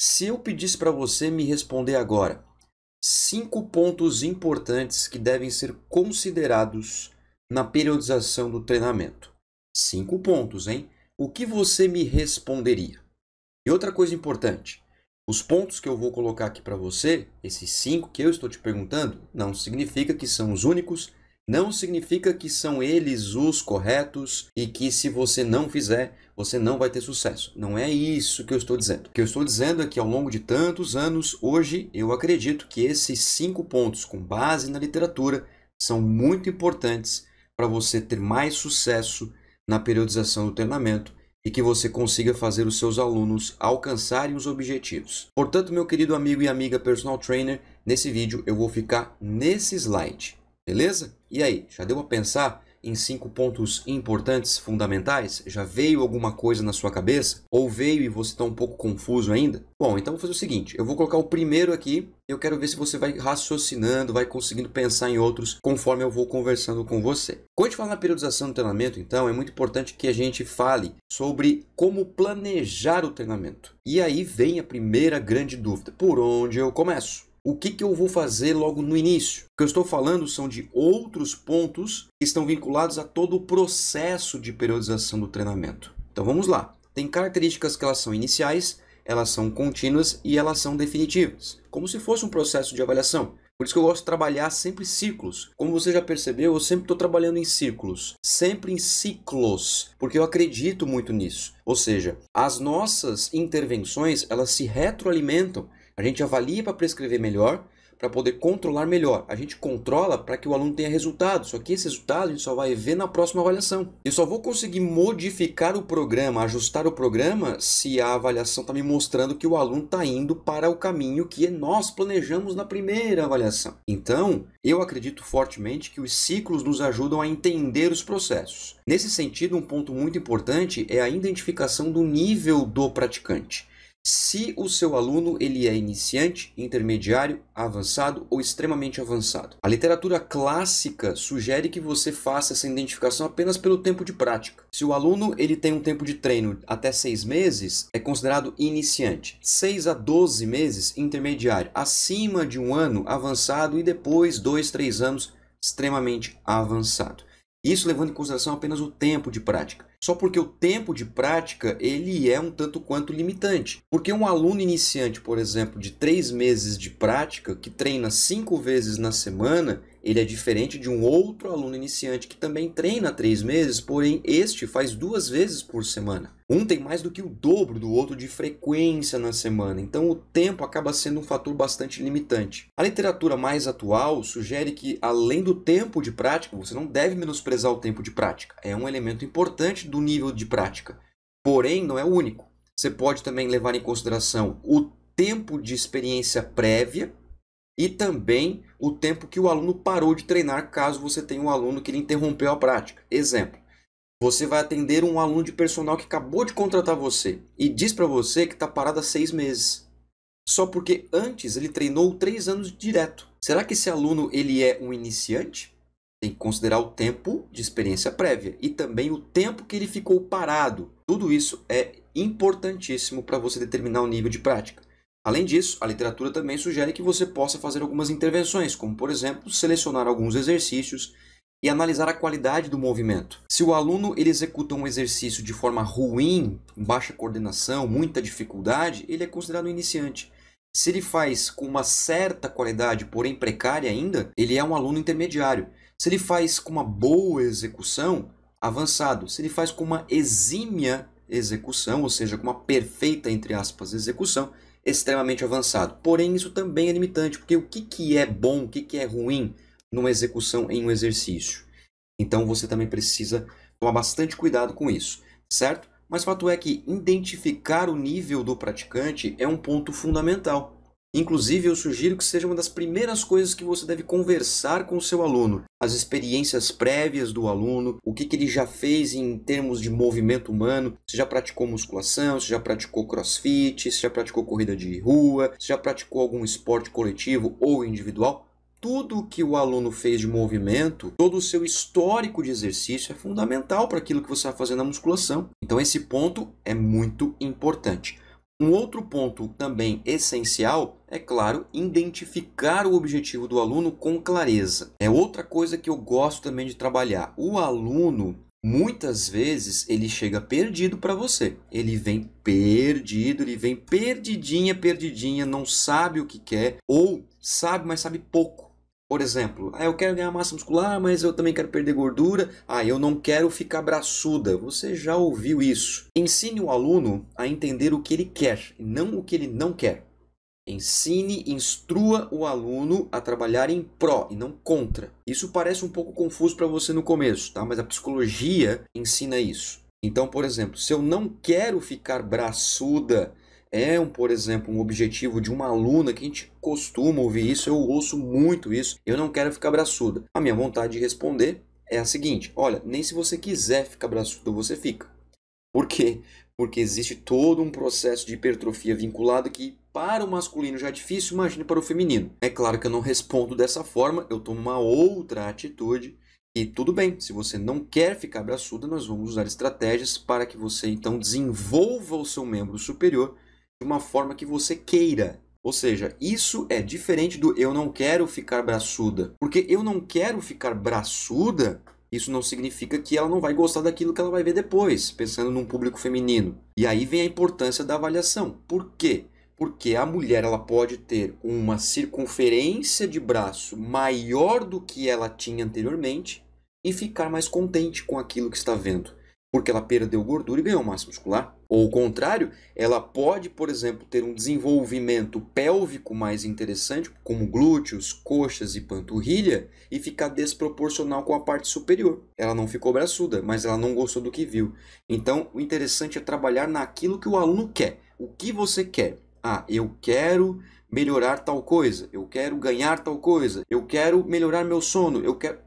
Se eu pedisse para você me responder agora cinco pontos importantes que devem ser considerados na periodização do treinamento, cinco pontos, hein? O que você me responderia? E outra coisa importante, os pontos que eu vou colocar aqui para você, esses cinco que eu estou te perguntando, não significa que são os únicos não significa que são eles os corretos e que se você não fizer, você não vai ter sucesso. Não é isso que eu estou dizendo. O que eu estou dizendo é que ao longo de tantos anos, hoje eu acredito que esses cinco pontos com base na literatura são muito importantes para você ter mais sucesso na periodização do treinamento e que você consiga fazer os seus alunos alcançarem os objetivos. Portanto, meu querido amigo e amiga personal trainer, nesse vídeo eu vou ficar nesse slide, beleza? E aí, já deu a pensar em cinco pontos importantes, fundamentais? Já veio alguma coisa na sua cabeça? Ou veio e você está um pouco confuso ainda? Bom, então vou fazer o seguinte: eu vou colocar o primeiro aqui. Eu quero ver se você vai raciocinando, vai conseguindo pensar em outros conforme eu vou conversando com você. Quando a gente fala na periodização do treinamento, então, é muito importante que a gente fale sobre como planejar o treinamento. E aí vem a primeira grande dúvida: por onde eu começo? o que, que eu vou fazer logo no início. O que eu estou falando são de outros pontos que estão vinculados a todo o processo de periodização do treinamento. Então vamos lá. Tem características que elas são iniciais, elas são contínuas e elas são definitivas, como se fosse um processo de avaliação. Por isso que eu gosto de trabalhar sempre ciclos. Como você já percebeu, eu sempre estou trabalhando em ciclos, sempre em ciclos, porque eu acredito muito nisso. Ou seja, as nossas intervenções elas se retroalimentam a gente avalia para prescrever melhor, para poder controlar melhor. A gente controla para que o aluno tenha resultado, só que esse resultado a gente só vai ver na próxima avaliação. Eu só vou conseguir modificar o programa, ajustar o programa, se a avaliação está me mostrando que o aluno está indo para o caminho que nós planejamos na primeira avaliação. Então, eu acredito fortemente que os ciclos nos ajudam a entender os processos. Nesse sentido, um ponto muito importante é a identificação do nível do praticante se o seu aluno ele é iniciante, intermediário, avançado ou extremamente avançado. A literatura clássica sugere que você faça essa identificação apenas pelo tempo de prática. Se o aluno ele tem um tempo de treino até 6 meses, é considerado iniciante. 6 a 12 meses, intermediário. Acima de um ano, avançado e depois 2, 3 anos, extremamente avançado. Isso levando em consideração apenas o tempo de prática só porque o tempo de prática ele é um tanto quanto limitante. Porque um aluno iniciante, por exemplo, de três meses de prática, que treina cinco vezes na semana, ele é diferente de um outro aluno iniciante que também treina três meses, porém este faz duas vezes por semana. Um tem mais do que o dobro do outro de frequência na semana, então o tempo acaba sendo um fator bastante limitante. A literatura mais atual sugere que, além do tempo de prática, você não deve menosprezar o tempo de prática, é um elemento importante do nível de prática, porém não é o único. Você pode também levar em consideração o tempo de experiência prévia e também o tempo que o aluno parou de treinar, caso você tenha um aluno que ele interrompeu a prática. Exemplo: você vai atender um aluno de personal que acabou de contratar você e diz para você que está parado há seis meses só porque antes ele treinou três anos direto. Será que esse aluno ele é um iniciante? Tem que considerar o tempo de experiência prévia e também o tempo que ele ficou parado. Tudo isso é importantíssimo para você determinar o nível de prática. Além disso, a literatura também sugere que você possa fazer algumas intervenções, como por exemplo, selecionar alguns exercícios e analisar a qualidade do movimento. Se o aluno ele executa um exercício de forma ruim, com baixa coordenação, muita dificuldade, ele é considerado iniciante. Se ele faz com uma certa qualidade, porém precária ainda, ele é um aluno intermediário. Se ele faz com uma boa execução, avançado. Se ele faz com uma exímia execução, ou seja, com uma perfeita, entre aspas, execução, extremamente avançado. Porém, isso também é limitante, porque o que, que é bom, o que, que é ruim numa execução em um exercício? Então você também precisa tomar bastante cuidado com isso, certo? Mas o fato é que identificar o nível do praticante é um ponto fundamental. Inclusive, eu sugiro que seja uma das primeiras coisas que você deve conversar com o seu aluno. As experiências prévias do aluno, o que, que ele já fez em termos de movimento humano, se já praticou musculação, se já praticou crossfit, se já praticou corrida de rua, se já praticou algum esporte coletivo ou individual. Tudo o que o aluno fez de movimento, todo o seu histórico de exercício é fundamental para aquilo que você vai fazer na musculação. Então, esse ponto é muito importante. Um outro ponto também essencial é, claro, identificar o objetivo do aluno com clareza. É outra coisa que eu gosto também de trabalhar. O aluno, muitas vezes, ele chega perdido para você. Ele vem perdido, ele vem perdidinha, perdidinha, não sabe o que quer ou sabe, mas sabe pouco. Por exemplo, ah, eu quero ganhar massa muscular, mas eu também quero perder gordura. Ah, eu não quero ficar braçuda. Você já ouviu isso? Ensine o aluno a entender o que ele quer, não o que ele não quer. Ensine, instrua o aluno a trabalhar em pró e não contra. Isso parece um pouco confuso para você no começo, tá? Mas a psicologia ensina isso. Então, por exemplo, se eu não quero ficar braçuda, é, um, por exemplo, um objetivo de uma aluna que a gente costuma ouvir isso, eu ouço muito isso, eu não quero ficar braçuda. A minha vontade de responder é a seguinte: olha, nem se você quiser ficar braçuda, você fica. Por quê? Porque existe todo um processo de hipertrofia vinculado que, para o masculino já é difícil, imagine para o feminino. É claro que eu não respondo dessa forma, eu tomo uma outra atitude. E tudo bem, se você não quer ficar braçuda, nós vamos usar estratégias para que você então desenvolva o seu membro superior de uma forma que você queira. Ou seja, isso é diferente do eu não quero ficar braçuda. Porque eu não quero ficar braçuda, isso não significa que ela não vai gostar daquilo que ela vai ver depois, pensando num público feminino. E aí vem a importância da avaliação. Por quê? Porque a mulher ela pode ter uma circunferência de braço maior do que ela tinha anteriormente e ficar mais contente com aquilo que está vendo, porque ela perdeu gordura e ganhou massa muscular. Ou o contrário, ela pode, por exemplo, ter um desenvolvimento pélvico mais interessante, como glúteos, coxas e panturrilha, e ficar desproporcional com a parte superior. Ela não ficou braçuda, mas ela não gostou do que viu. Então, o interessante é trabalhar naquilo que o aluno quer. O que você quer? Ah, eu quero melhorar tal coisa, eu quero ganhar tal coisa, eu quero melhorar meu sono, eu quero.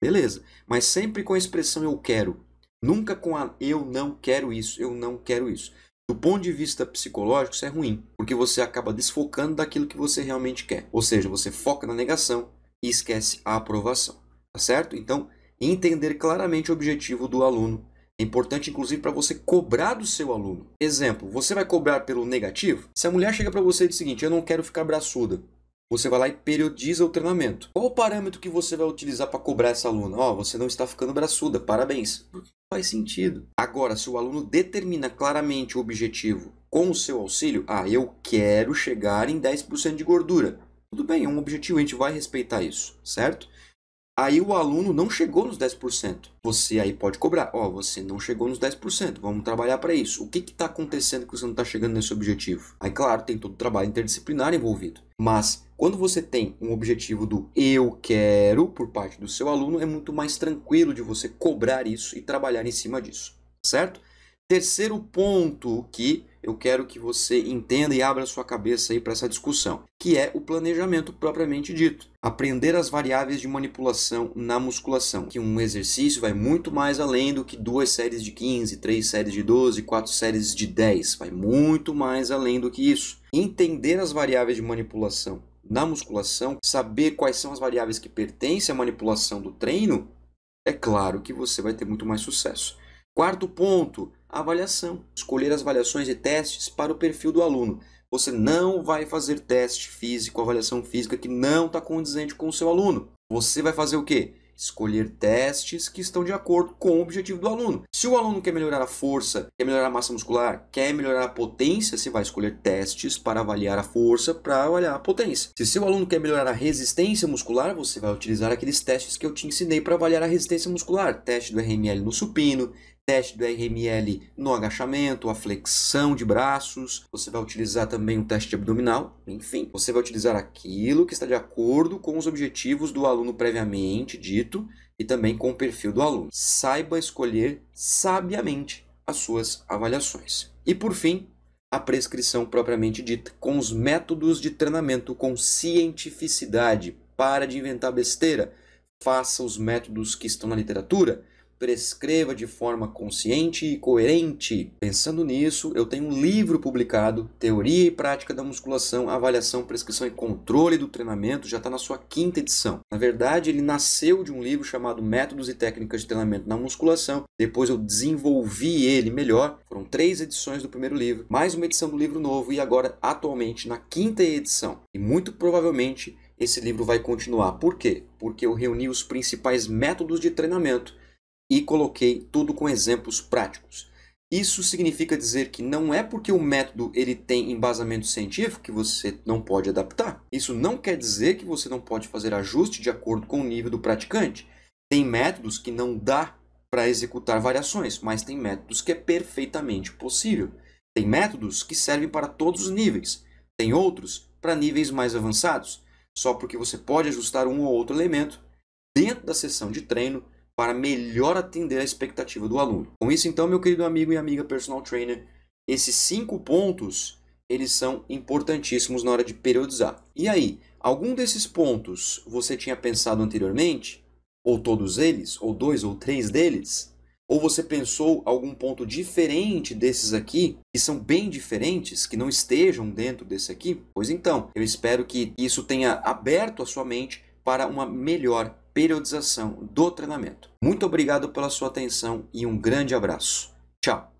Beleza, mas sempre com a expressão eu quero Nunca com a eu não quero isso, eu não quero isso. Do ponto de vista psicológico, isso é ruim, porque você acaba desfocando daquilo que você realmente quer. Ou seja, você foca na negação e esquece a aprovação. Tá certo? Então, entender claramente o objetivo do aluno é importante, inclusive, para você cobrar do seu aluno. Exemplo, você vai cobrar pelo negativo? Se a mulher chega para você e diz o seguinte: Eu não quero ficar braçuda você vai lá e periodiza o treinamento. Qual o parâmetro que você vai utilizar para cobrar essa aluna? Ó, oh, você não está ficando braçuda, parabéns. Não faz sentido. Agora, se o aluno determina claramente o objetivo com o seu auxílio, ah, eu quero chegar em 10% de gordura. Tudo bem, é um objetivo, a gente vai respeitar isso, certo? Aí o aluno não chegou nos 10%. Você aí pode cobrar. Ó, oh, você não chegou nos 10%. Vamos trabalhar para isso. O que está acontecendo que você não está chegando nesse objetivo? Aí, claro, tem todo o trabalho interdisciplinar envolvido. Mas quando você tem um objetivo do eu quero por parte do seu aluno, é muito mais tranquilo de você cobrar isso e trabalhar em cima disso, certo? Terceiro ponto que eu quero que você entenda e abra sua cabeça aí para essa discussão, que é o planejamento propriamente dito. Aprender as variáveis de manipulação na musculação, que um exercício vai muito mais além do que duas séries de 15, três séries de 12, quatro séries de 10, vai muito mais além do que isso. Entender as variáveis de manipulação na musculação, saber quais são as variáveis que pertencem à manipulação do treino, é claro que você vai ter muito mais sucesso. Quarto ponto, avaliação, escolher as avaliações e testes para o perfil do aluno. Você não vai fazer teste físico, avaliação física que não está condizente com o seu aluno. Você vai fazer o quê? Escolher testes que estão de acordo com o objetivo do aluno. Se o aluno quer melhorar a força, quer melhorar a massa muscular, quer melhorar a potência, você vai escolher testes para avaliar a força, para avaliar a potência. Se seu aluno quer melhorar a resistência muscular, você vai utilizar aqueles testes que eu te ensinei para avaliar a resistência muscular. Teste do RML no supino, teste do RML no agachamento, a flexão de braços, você vai utilizar também um teste abdominal, enfim, você vai utilizar aquilo que está de acordo com os objetivos do aluno previamente dito e também com o perfil do aluno. Saiba escolher sabiamente as suas avaliações. E por fim, a prescrição propriamente dita, com os métodos de treinamento com cientificidade. Para de inventar besteira, faça os métodos que estão na literatura prescreva de forma consciente e coerente. Pensando nisso, eu tenho um livro publicado, Teoria e Prática da Musculação, Avaliação, Prescrição e Controle do Treinamento, já está na sua quinta edição. Na verdade, ele nasceu de um livro chamado Métodos e Técnicas de Treinamento na Musculação. Depois eu desenvolvi ele melhor. Foram três edições do primeiro livro, mais uma edição do livro novo e agora, atualmente, na quinta edição. E muito provavelmente esse livro vai continuar. Por quê? Porque eu reuni os principais métodos de treinamento e coloquei tudo com exemplos práticos. Isso significa dizer que não é porque o método ele tem embasamento científico que você não pode adaptar. Isso não quer dizer que você não pode fazer ajuste de acordo com o nível do praticante. Tem métodos que não dá para executar variações, mas tem métodos que é perfeitamente possível. Tem métodos que servem para todos os níveis, tem outros para níveis mais avançados, só porque você pode ajustar um ou outro elemento dentro da sessão de treino para melhor atender a expectativa do aluno. Com isso, então, meu querido amigo e amiga personal trainer, esses cinco pontos eles são importantíssimos na hora de periodizar. E aí, algum desses pontos você tinha pensado anteriormente? Ou todos eles? Ou dois ou três deles? Ou você pensou algum ponto diferente desses aqui, que são bem diferentes, que não estejam dentro desse aqui? Pois então, eu espero que isso tenha aberto a sua mente para uma melhor periodização do treinamento. Muito obrigado pela sua atenção e um grande abraço. Tchau!